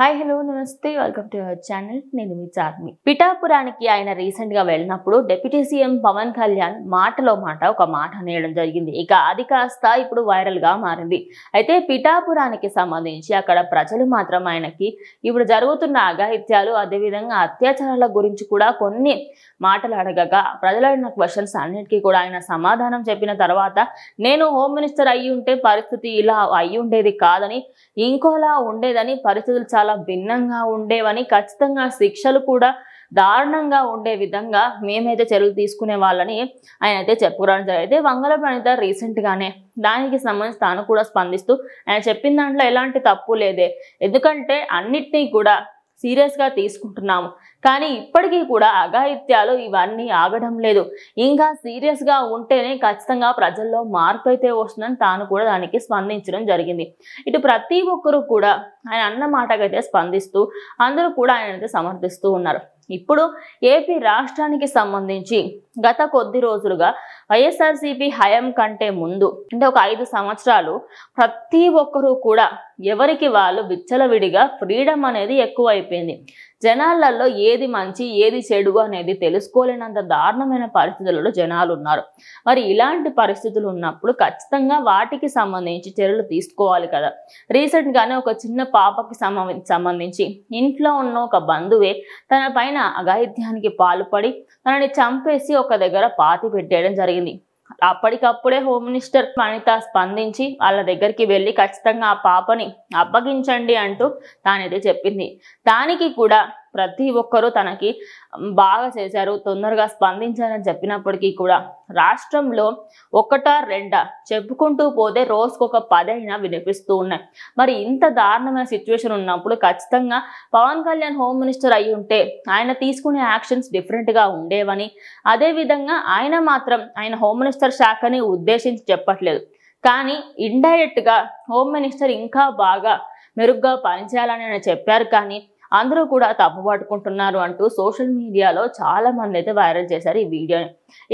hi hello నమస్తే welcome to your channel నేను మీ చార్మి పిఠాపురానికి ఆయన రీసెంట్గా వెళ్ళినప్పుడు డిప్యూటీ సీఎం పవన్ కళ్యాణ్ మాటలో మాట ఒక మాట అనేయడం జరిగింది ఇక అది కాస్త ఇప్పుడు వైరల్గా మారింది అయితే పిఠాపురానికి సంబంధించి అక్కడ ప్రజలు మాత్రం ఆయనకి ఇప్పుడు జరుగుతున్న అఘాయిత్యాలు అదేవిధంగా అత్యాచారాల గురించి కూడా కొన్ని మాటలు అడగగా ప్రజలు అడిగిన క్వశ్చన్స్ అన్నిటికీ కూడా ఆయన సమాధానం చెప్పిన తర్వాత నేను హోమ్ మినిస్టర్ అయ్యి ఉంటే పరిస్థితి ఇలా అయ్యి ఉండేది కాదని ఇంకోలా ఉండేదని పరిస్థితులు చాలా చాలా భిన్నంగా ఉండేవని ఖచ్చితంగా శిక్షలు కూడా దారుణంగా ఉండే విధంగా మేమైతే చర్యలు తీసుకునే వాళ్ళని ఆయన అయితే చెప్పుకోవడం జరిగింది వంగల రీసెంట్ రీసెంట్గానే దానికి సంబంధించి తాను కూడా స్పందిస్తూ ఆయన చెప్పిన దాంట్లో ఎలాంటి తప్పు లేదే ఎందుకంటే అన్నిటినీ కూడా సీరియస్గా తీసుకుంటున్నాము కానీ ఇప్పటికీ కూడా అఘాయిత్యాలు ఇవన్నీ ఆగడం లేదు ఇంకా సీరియస్గా ఉంటేనే ఖచ్చితంగా ప్రజల్లో మార్పు అయితే వస్తుందని తాను కూడా దానికి స్పందించడం జరిగింది ఇటు ప్రతి ఒక్కరూ కూడా ఆయన అన్న మాటకైతే స్పందిస్తూ అందరూ కూడా ఆయనైతే సమర్థిస్తూ ఉన్నారు ఇప్పుడు ఏపీ రాష్ట్రానికి సంబంధించి గత కొద్ది రోజులుగా వైఎస్ఆర్సీపీ హయం కంటే ముందు అంటే ఒక ఐదు సంవత్సరాలు ప్రతి ఒక్కరూ కూడా ఎవరికి వాళ్ళు విచ్చలవిడిగా ఫ్రీడమ్ అనేది ఎక్కువైపోయింది జనాలలో ఏది మంచి ఏది చెడు అనేది తెలుసుకోలేనంత దారుణమైన పరిస్థితులలో జనాలు ఉన్నారు మరి ఇలాంటి పరిస్థితులు ఉన్నప్పుడు ఖచ్చితంగా వాటికి సంబంధించి చర్యలు తీసుకోవాలి కదా రీసెంట్గానే ఒక చిన్న పాపకి సంబంధించి ఇంట్లో ఉన్న ఒక బంధువే తన పైన అఘాయిత్యానికి పాల్పడి తనని చంపేసి ఒక దగ్గర పాతి పెట్టేయడం జరిగింది అప్పటికప్పుడే హోమ్ మినిస్టర్ అనిత స్పందించి వాళ్ళ దగ్గరికి వెళ్ళి ఖచ్చితంగా ఆ పాపని అప్పగించండి అంటూ తానైతే చెప్పింది దానికి కూడా ప్రతి ఒక్కరూ తనకి బాగా చేశారు తొందరగా స్పందించారని చెప్పినప్పటికీ కూడా రాష్ట్రంలో ఒకట రెండా చెప్పుకుంటూ పోతే ఒక పదైనా వినిపిస్తూ ఉన్నాయి మరి ఇంత దారుణమైన సిచ్యువేషన్ ఉన్నప్పుడు ఖచ్చితంగా పవన్ కళ్యాణ్ హోమ్ మినిస్టర్ అయి ఉంటే ఆయన తీసుకునే యాక్షన్స్ డిఫరెంట్గా ఉండేవని అదేవిధంగా ఆయన మాత్రం ఆయన హోమ్ మినిస్టర్ శాఖని ఉద్దేశించి చెప్పట్లేదు కానీ ఇండైరెక్ట్గా హోమ్ మినిస్టర్ ఇంకా బాగా మెరుగ్గా పనిచేయాలని ఆయన చెప్పారు కానీ అందరూ కూడా తప్పు పట్టుకుంటున్నారు అంటూ సోషల్ మీడియాలో చాలా మంది అయితే వైరల్ చేశారు ఈ వీడియోని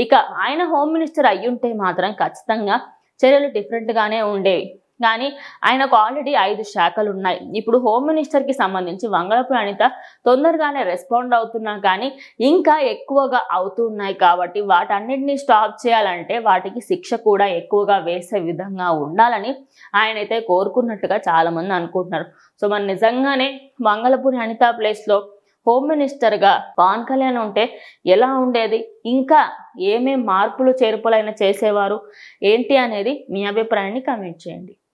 ఇక ఆయన హోమ్ మినిస్టర్ అయ్యుంటే మాత్రం ఖచ్చితంగా చర్యలు డిఫరెంట్గానే ఉండేవి కానీ ఆయనకు ఆల్రెడీ ఐదు శాఖలు ఉన్నాయి ఇప్పుడు హోమ్ మినిస్టర్కి సంబంధించి వంగళపు అనిత తొందరగానే రెస్పాండ్ అవుతున్నా కానీ ఇంకా ఎక్కువగా అవుతున్నాయి కాబట్టి వాటన్నింటినీ స్టాప్ చేయాలంటే వాటికి శిక్ష కూడా ఎక్కువగా వేసే విధంగా ఉండాలని ఆయన అయితే కోరుకున్నట్టుగా చాలామంది అనుకుంటున్నారు సో మరి నిజంగానే మంగళపూరి అనిత ప్లేస్లో హోమ్ మినిస్టర్గా పవన్ కళ్యాణ్ ఉంటే ఎలా ఉండేది ఇంకా ఏమేం మార్పులు చేర్పులైనా చేసేవారు ఏంటి అనేది మీ అభిప్రాయాన్ని కామెంట్ చేయండి